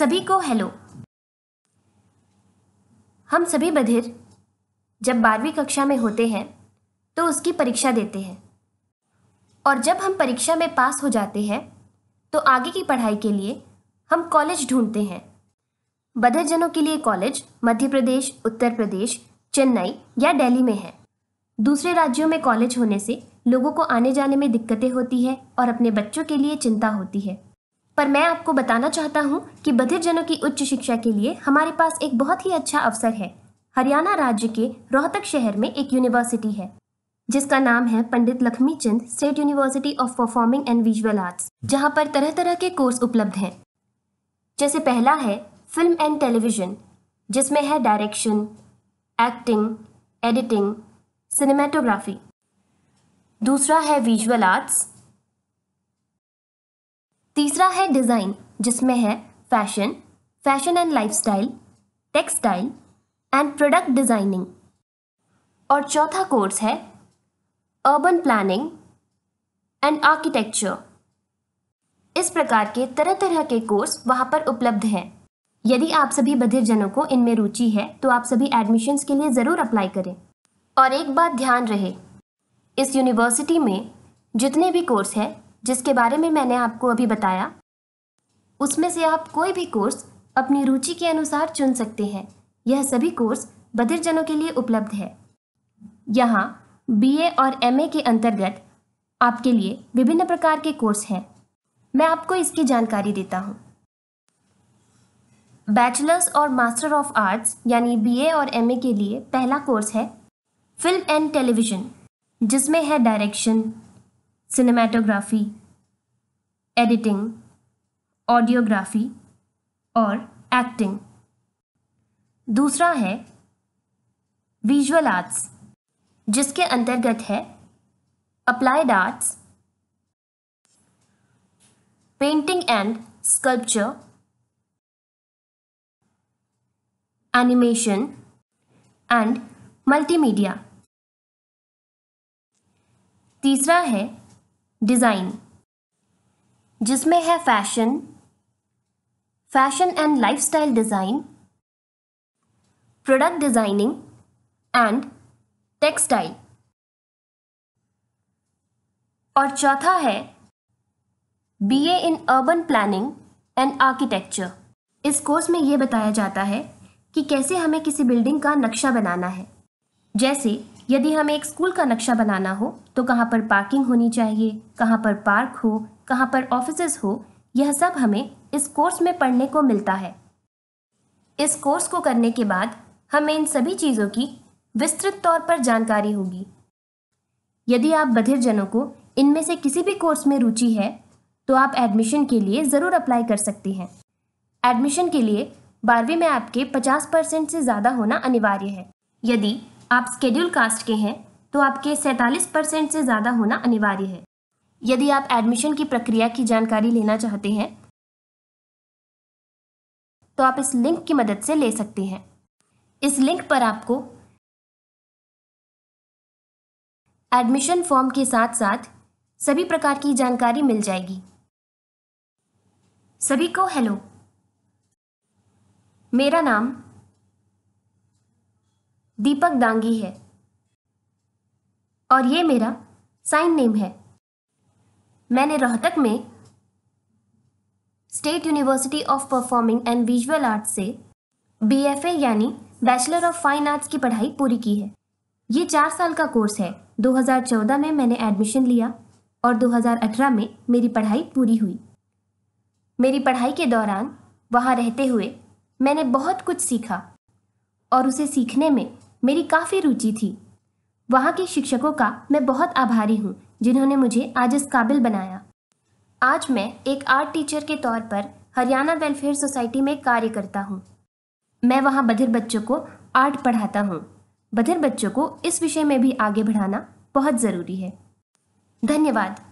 सभी को हेलो हम सभी बधिर जब बारहवीं कक्षा में होते हैं तो उसकी परीक्षा देते हैं और जब हम परीक्षा में पास हो जाते हैं तो आगे की पढ़ाई के लिए हम कॉलेज ढूंढते हैं बधिरजनों के लिए कॉलेज मध्य प्रदेश उत्तर प्रदेश चेन्नई या दिल्ली में है दूसरे राज्यों में कॉलेज होने से लोगों को आने जाने में दिक्कतें होती है और अपने बच्चों के लिए चिंता होती है पर मैं आपको बताना चाहता हूँ कि बधिर जनों की उच्च शिक्षा के लिए हमारे पास एक बहुत ही अच्छा अवसर है हरियाणा राज्य के रोहतक शहर में एक यूनिवर्सिटी है जिसका नाम है Pandit Lakshmi Chand state university of performing and visual arts जहाँ पर तरह तरह के कोर्स उपलब्ध हैं जैसे पहला है फिल्म एंड टेलीविज़न जिसमें है डायरेक्शन एक्टिंग एडिटिंग सिनेमाटोग्राफी दूसरा है विजुअल आर्ट्स तीसरा है डिज़ाइन जिसमें है fashion fashion and lifestyle textile and product designing और चौथा कोर्स है अर्बन प्लानिंग एंड आर्किटेक्चर इस प्रकार के तरह तरह के कोर्स वहाँ पर उपलब्ध हैं यदि आप सभी बधिर जनों को इनमें रुचि है तो आप सभी एडमिशन्स के लिए ज़रूर अप्लाई करें और एक बात ध्यान रहे इस यूनिवर्सिटी में जितने भी कोर्स हैं जिसके बारे में मैंने आपको अभी बताया उसमें से आप कोई भी कोर्स अपनी रुचि के अनुसार चुन सकते हैं यह सभी कोर्स बधिरजनों के लिए उपलब्ध है यहाँ बीए और एमए के अंतर्गत आपके लिए विभिन्न प्रकार के कोर्स हैं मैं आपको इसकी जानकारी देता हूँ बैचलर्स और मास्टर ऑफ आर्ट्स यानी बीए और एमए के लिए पहला कोर्स है फिल्म एंड टेलीविज़न जिसमें है डायरेक्शन सिनेमाटोग्राफी एडिटिंग ऑडियोग्राफी और एक्टिंग दूसरा है विजुअल आर्ट्स जिसके अंतर्गत है applied arts painting and sculpture animation and multimedia तीसरा है डिज़ाइन जिसमें है fashion fashion and lifestyle design product designing and textile और चौथा है BA in urban planning and architecture इस कोर्स में ये बताया जाता है कि कैसे हमें किसी बिल्डिंग का नक्शा बनाना है जैसे यदि हमें एक स्कूल का नक्शा बनाना हो तो कहाँ पर पार्किंग होनी चाहिए कहाँ पर पार्क हो कहाँ पर ऑफिस हो यह सब हमें इस कोर्स में पढ़ने को मिलता है इस कोर्स को करने के बाद हमें इन सभी चीज़ों की विस्तृत तौर पर जानकारी होगी यदि आप बधिर जनों को इनमें से किसी भी कोर्स में रुचि है तो आप एडमिशन के लिए ज़रूर अप्लाई कर सकती हैं एडमिशन के लिए बारहवीं में आपके 50 परसेंट से ज़्यादा होना अनिवार्य है यदि आप स्केड्यूल कास्ट के हैं तो आपके 47 परसेंट से ज़्यादा होना अनिवार्य है यदि आप एडमिशन की प्रक्रिया की जानकारी लेना चाहते हैं तो आप इस लिंक की मदद से ले सकते हैं इस लिंक पर आपको एडमिशन फॉर्म के साथ साथ सभी प्रकार की जानकारी मिल जाएगी सभी को हेलो मेरा नाम दीपक दांगी है और ये मेरा साइन नेम है मैंने रोहतक में state university of performing and visual arts से बीएफए यानी बैचलर ऑफ फाइन आर्ट्स की पढ़ाई पूरी की है ये चार साल का कोर्स है 2014 में मैंने एडमिशन लिया और 2018 में मेरी पढ़ाई पूरी हुई मेरी पढ़ाई के दौरान वहाँ रहते हुए मैंने बहुत कुछ सीखा और उसे सीखने में मेरी काफ़ी रुचि थी वहाँ के शिक्षकों का मैं बहुत आभारी हूँ जिन्होंने मुझे आज इस काबिल बनाया आज मैं एक आर्ट टीचर के तौर पर हरियाणा वेलफेयर सोसाइटी में कार्य करता हूँ मैं वहाँ बधिर बच्चों को आर्ट पढ़ाता हूँ बधिर बच्चों को इस विषय में भी आगे बढ़ाना बहुत ज़रूरी है धन्यवाद